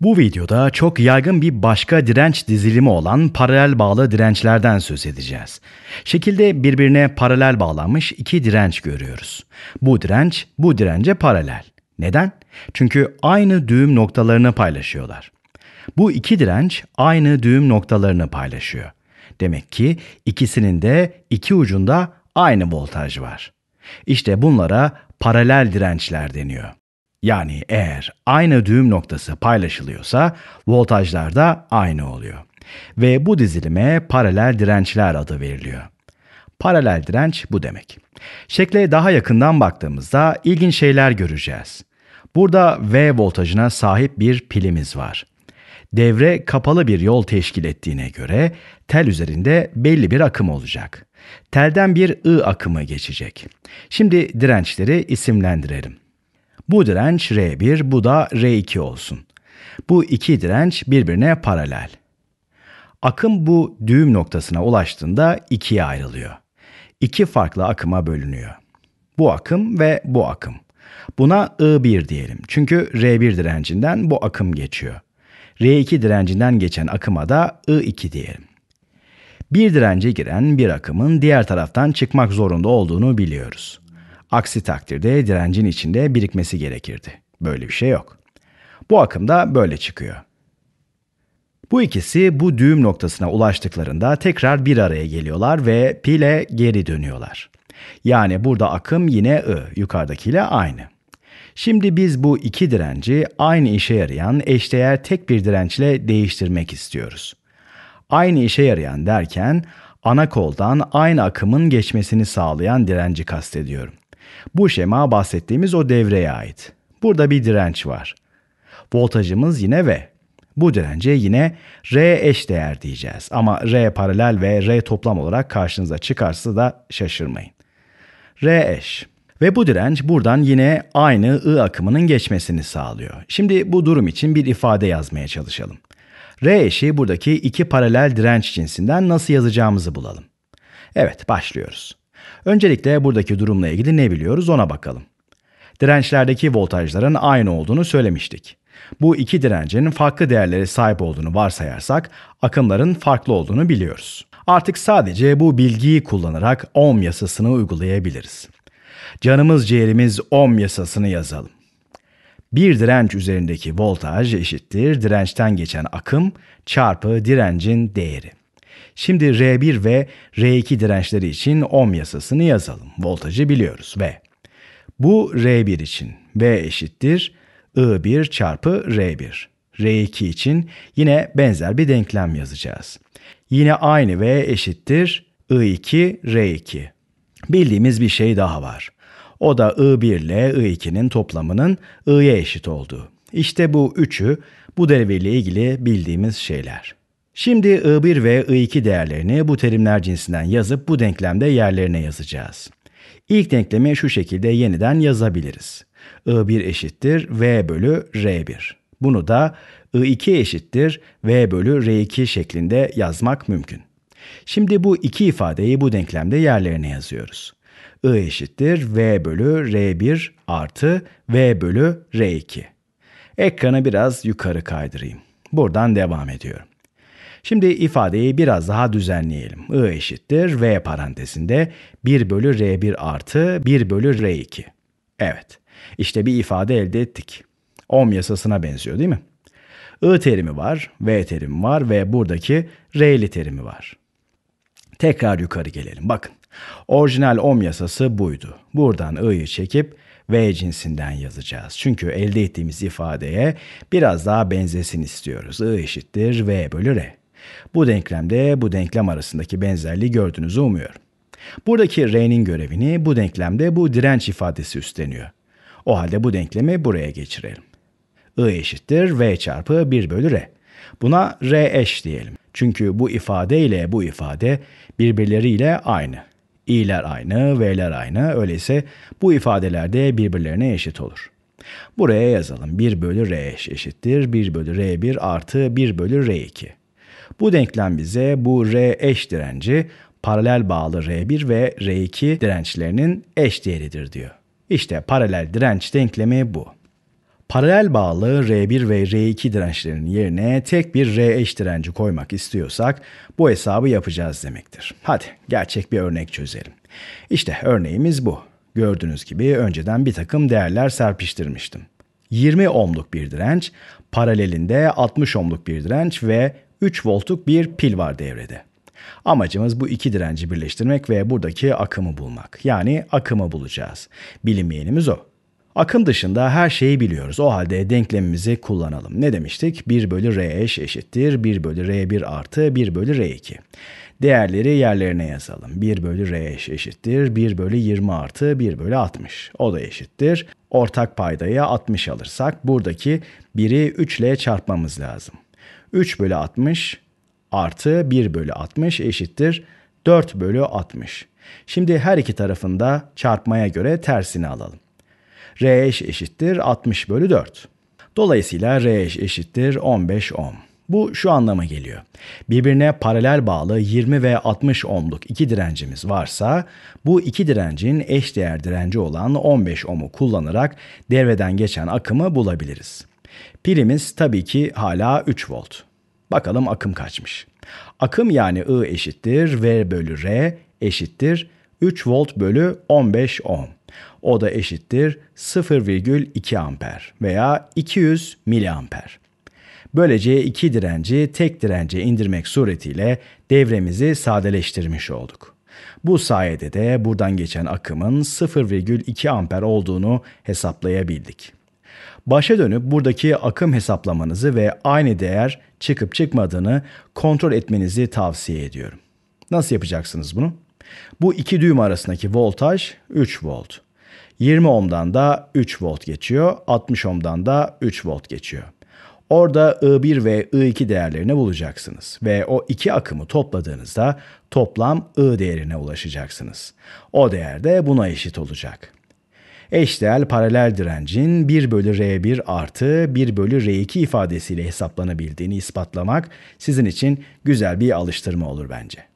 Bu videoda çok yaygın bir başka direnç dizilimi olan paralel bağlı dirençlerden söz edeceğiz. Şekilde birbirine paralel bağlanmış iki direnç görüyoruz. Bu direnç bu dirence paralel. Neden? Çünkü aynı düğüm noktalarını paylaşıyorlar. Bu iki direnç aynı düğüm noktalarını paylaşıyor. Demek ki ikisinin de iki ucunda aynı voltaj var. İşte bunlara paralel dirençler deniyor. Yani eğer aynı düğüm noktası paylaşılıyorsa voltajlar da aynı oluyor. Ve bu dizilime paralel dirençler adı veriliyor. Paralel direnç bu demek. Şekle daha yakından baktığımızda ilginç şeyler göreceğiz. Burada V voltajına sahip bir pilimiz var. Devre kapalı bir yol teşkil ettiğine göre tel üzerinde belli bir akım olacak. Telden bir I akımı geçecek. Şimdi dirençleri isimlendirelim. Bu direnç R1, bu da R2 olsun. Bu iki direnç birbirine paralel. Akım bu düğüm noktasına ulaştığında ikiye ayrılıyor. İki farklı akıma bölünüyor. Bu akım ve bu akım. Buna I1 diyelim çünkü R1 direncinden bu akım geçiyor. R2 direncinden geçen akıma da I2 diyelim. Bir dirence giren bir akımın diğer taraftan çıkmak zorunda olduğunu biliyoruz. Aksi takdirde direncin içinde birikmesi gerekirdi. Böyle bir şey yok. Bu akım da böyle çıkıyor. Bu ikisi bu düğüm noktasına ulaştıklarında tekrar bir araya geliyorlar ve pile geri dönüyorlar. Yani burada akım yine I, yukarıdakiyle aynı. Şimdi biz bu iki direnci aynı işe yarayan eşdeğer tek bir dirençle değiştirmek istiyoruz. Aynı işe yarayan derken ana koldan aynı akımın geçmesini sağlayan direnci kastediyorum. Bu şema bahsettiğimiz o devreye ait. Burada bir direnç var. Voltajımız yine V. Bu dirence yine R eş değer diyeceğiz. Ama R paralel ve R toplam olarak karşınıza çıkarsa da şaşırmayın. R eş. Ve bu direnç buradan yine aynı I akımının geçmesini sağlıyor. Şimdi bu durum için bir ifade yazmaya çalışalım. R eşi buradaki iki paralel direnç cinsinden nasıl yazacağımızı bulalım. Evet başlıyoruz. Öncelikle buradaki durumla ilgili ne biliyoruz ona bakalım. Dirençlerdeki voltajların aynı olduğunu söylemiştik. Bu iki direncin farklı değerlere sahip olduğunu varsayarsak akımların farklı olduğunu biliyoruz. Artık sadece bu bilgiyi kullanarak ohm yasasını uygulayabiliriz. Canımız ciğerimiz ohm yasasını yazalım. Bir direnç üzerindeki voltaj eşittir dirençten geçen akım çarpı direncin değeri. Şimdi R1 ve R2 dirençleri için ohm yasasını yazalım. Voltajı biliyoruz V. bu R1 için V eşittir I1 çarpı R1. R2 için yine benzer bir denklem yazacağız. Yine aynı V eşittir I2 R2. Bildiğimiz bir şey daha var. O da I1 ile I2'nin toplamının I'ye eşit olduğu. İşte bu üçü bu devreyle ilgili bildiğimiz şeyler. Şimdi I1 ve I2 değerlerini bu terimler cinsinden yazıp bu denklemde yerlerine yazacağız. İlk denklemi şu şekilde yeniden yazabiliriz. I1 eşittir V bölü R1. Bunu da I2 eşittir V bölü R2 şeklinde yazmak mümkün. Şimdi bu iki ifadeyi bu denklemde yerlerine yazıyoruz. I eşittir V bölü R1 artı V bölü R2. Ekranı biraz yukarı kaydırayım. Buradan devam ediyorum. Şimdi ifadeyi biraz daha düzenleyelim. I eşittir V parantezinde 1 bölü R1 artı 1 bölü R2. Evet, işte bir ifade elde ettik. Ohm yasasına benziyor değil mi? I terimi var, V terimi var ve buradaki R'li terimi var. Tekrar yukarı gelelim. Bakın, orijinal ohm yasası buydu. Buradan I'yı çekip V cinsinden yazacağız. Çünkü elde ettiğimiz ifadeye biraz daha benzesin istiyoruz. I eşittir V bölü R. Bu denklemde bu denklem arasındaki benzerliği gördüğünüzü umuyorum. Buradaki R'nin görevini bu denklemde bu direnç ifadesi üstleniyor. O halde bu denklemi buraya geçirelim. I eşittir V çarpı 1 bölü R. Buna R eş diyelim. Çünkü bu ifade ile bu ifade birbirleriyle aynı. İ'ler aynı, V'ler aynı. Öyleyse bu ifadeler de birbirlerine eşit olur. Buraya yazalım. 1 bölü R eş eşittir. 1 bölü R1 artı 1 bölü R2. Bu denklem bize bu R eş direnci paralel bağlı R1 ve R2 dirençlerinin eş değeridir diyor. İşte paralel direnç denklemi bu. Paralel bağlı R1 ve R2 dirençlerinin yerine tek bir R eş direnci koymak istiyorsak bu hesabı yapacağız demektir. Hadi gerçek bir örnek çözelim. İşte örneğimiz bu. Gördüğünüz gibi önceden bir takım değerler serpiştirmiştim. 20 ohmluk bir direnç, paralelinde 60 ohmluk bir direnç ve 3 voltluk bir pil var devrede. Amacımız bu iki direnci birleştirmek ve buradaki akımı bulmak. Yani akımı bulacağız. Bilinmeyenimiz o. Akım dışında her şeyi biliyoruz. O halde denklemimizi kullanalım. Ne demiştik? 1 bölü R eş eşittir. 1 bölü R1 artı 1 bölü R2. Değerleri yerlerine yazalım. 1 bölü R eş eşittir. 1 bölü 20 artı 1 bölü 60. O da eşittir. Ortak paydaya 60 alırsak buradaki 1'i 3 ile çarpmamız lazım. 3 bölü 60 artı 1 bölü 60 eşittir 4 bölü 60. Şimdi her iki tarafında çarpmaya göre tersini alalım. R eş eşittir 60 bölü 4. Dolayısıyla R eş eşittir 15 ohm. Bu şu anlama geliyor. Birbirine paralel bağlı 20 ve 60 ohmluk iki direncimiz varsa bu iki direncin eşdeğer direnci olan 15 ohmu kullanarak devreden geçen akımı bulabiliriz. Pilimiz tabii ki hala 3 volt. Bakalım akım kaçmış. Akım yani I eşittir V bölü R eşittir 3 volt bölü 15 ohm. O da eşittir 0,2 amper veya 200 miliamper. Böylece iki direnci tek dirence indirmek suretiyle devremizi sadeleştirmiş olduk. Bu sayede de buradan geçen akımın 0,2 amper olduğunu hesaplayabildik. Başa dönüp buradaki akım hesaplamanızı ve aynı değer çıkıp çıkmadığını kontrol etmenizi tavsiye ediyorum. Nasıl yapacaksınız bunu? Bu iki düğüm arasındaki voltaj 3 volt. 20 ohm'dan da 3 volt geçiyor, 60 ohm'dan da 3 volt geçiyor. Orada I1 ve I2 değerlerini bulacaksınız ve o iki akımı topladığınızda toplam I değerine ulaşacaksınız. O değer de buna eşit olacak eşdeğer paralel direncin 1 bölü R1 artı 1 bölü R2 ifadesiyle hesaplanabildiğini ispatlamak sizin için güzel bir alıştırma olur bence.